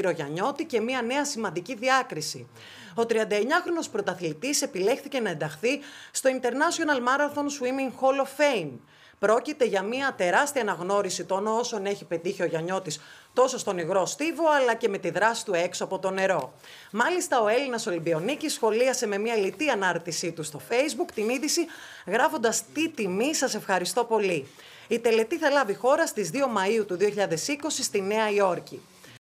Πυρογιαννιώτη και μια νέα σημαντική διάκριση. Ο 39χρονος πρωταθλητής επιλέχθηκε να ενταχθεί στο International Marathon Swimming Hall of Fame. Πρόκειται για μια τεράστια αναγνώριση των όσων έχει πετύχει ο Γιαννιώτης τόσο στον υγρό στίβο αλλά και με τη δράση του έξω από το νερό. Μάλιστα ο Έλληνας Ολυμπιονίκης σχολίασε με μια λιτή ανάρτησή του στο facebook την είδηση γράφοντας «Τι τιμή σας ευχαριστώ πολύ». Η τελετή θα λάβει χώρα στις 2 Μαου του 2020 στη Νέα Υόρκη.